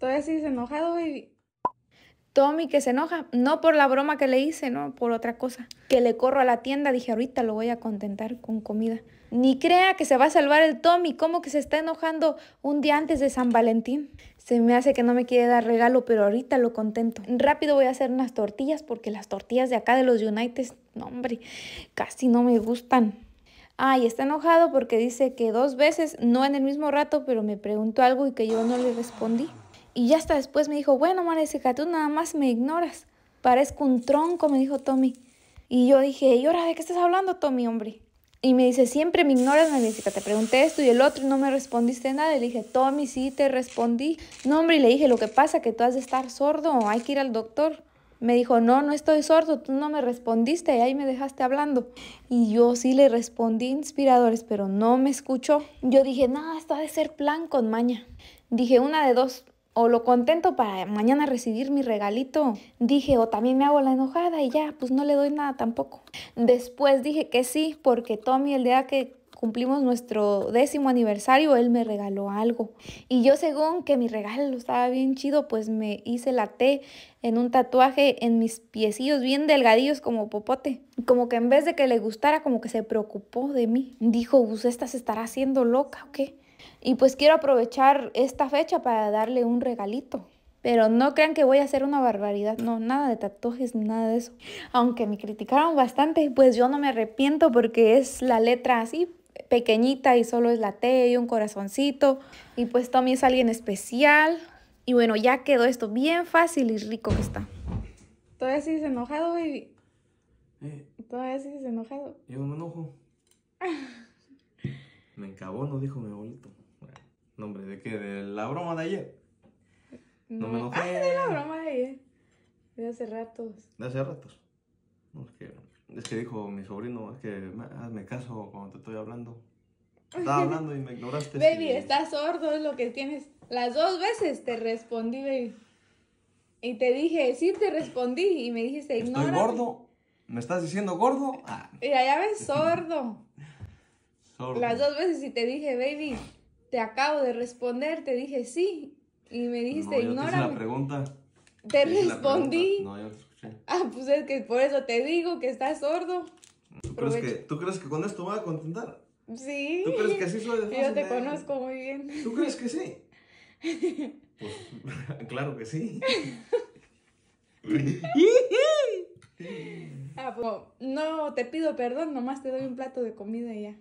Todavía se enojado, baby. Tommy que se enoja, no por la broma que le hice, no, por otra cosa. Que le corro a la tienda, dije, ahorita lo voy a contentar con comida. Ni crea que se va a salvar el Tommy, ¿cómo que se está enojando un día antes de San Valentín? Se me hace que no me quiere dar regalo, pero ahorita lo contento. Rápido voy a hacer unas tortillas porque las tortillas de acá de los United, no hombre, casi no me gustan. Ay, está enojado porque dice que dos veces, no en el mismo rato, pero me preguntó algo y que yo no le respondí. Y ya hasta después me dijo, bueno, Marece, tú nada más me ignoras. Parezco un tronco, me dijo Tommy. Y yo dije, ¿y ahora de qué estás hablando, Tommy, hombre? Y me dice, siempre me ignoras, Marisica, te pregunté esto y el otro y no me respondiste nada. Y le dije, Tommy, sí, te respondí. No, hombre, y le dije, lo que pasa que tú has de estar sordo, o hay que ir al doctor. Me dijo, no, no estoy sordo, tú no me respondiste y ahí me dejaste hablando. Y yo sí le respondí inspiradores, pero no me escuchó. Yo dije, nada, esto de ser plan con maña. Dije, una de dos, o lo contento para mañana recibir mi regalito. Dije, o también me hago la enojada y ya, pues no le doy nada tampoco. Después dije que sí, porque Tommy el día que cumplimos nuestro décimo aniversario, él me regaló algo. Y yo según que mi regalo estaba bien chido, pues me hice la T en un tatuaje en mis piecillos bien delgadillos como popote. Como que en vez de que le gustara, como que se preocupó de mí. Dijo, pues esta se estará haciendo loca o qué. Y pues quiero aprovechar esta fecha para darle un regalito. Pero no crean que voy a hacer una barbaridad, no, nada de tatuajes, nada de eso. Aunque me criticaron bastante, pues yo no me arrepiento porque es la letra así, pequeñita y solo es la T y un corazoncito. Y pues Tommy es alguien especial. Y bueno, ya quedó esto bien fácil y rico que está. Todavía sigues enojado, baby. ¿Eh? Todavía sigues enojado. Yo no me enojo. me no dijo mi abuelito. ¿Nombre de qué? ¿De la broma de ayer? No, me enojé. Ah, de la broma de ayer. De hace ratos. De hace ratos. No, es que, es que dijo mi sobrino, es que hazme caso cuando te estoy hablando. Estaba hablando y me ignoraste. baby, estás sordo, es lo que tienes. Las dos veces te respondí, baby. Y te dije, sí, te respondí. Y me dijiste, ignora. ¿Estoy gordo? ¿Me estás diciendo gordo? Ah. Y allá ves, sordo. sordo. Las dos veces y te dije, baby, te acabo de responder, te dije sí. Y me dijiste, no, Te la pregunta. Te, respondí. No, yo te escuché. Ah, pues es que por eso te digo que estás sordo. ¿Tú crees, que, ¿Tú crees que con esto voy a contentar? Sí. ¿Tú crees que sí soy de Yo te conozco muy bien. ¿Tú crees que sí? pues, claro que sí. ah, pues, no te pido perdón, nomás te doy un plato de comida y ya.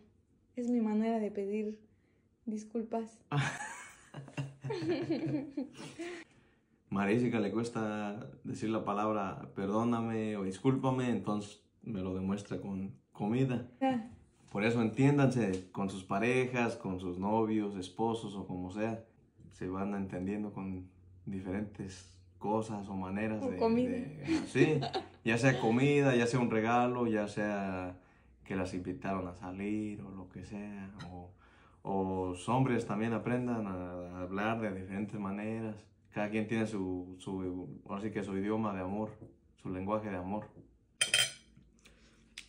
Es mi manera de pedir Disculpas. Marísica le cuesta decir la palabra perdóname o discúlpame, entonces me lo demuestra con comida. Ah. Por eso entiéndanse con sus parejas, con sus novios, esposos o como sea. Se van entendiendo con diferentes cosas o maneras de, comida. sí, ya sea comida, ya sea un regalo, ya sea que las invitaron a salir o lo que sea, o los hombres también aprendan a hablar de diferentes maneras. Cada quien tiene su, su, así que su idioma de amor, su lenguaje de amor.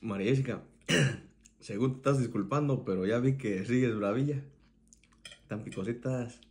María Jessica, según te estás disculpando, pero ya vi que sigues bravilla. Tan picositas.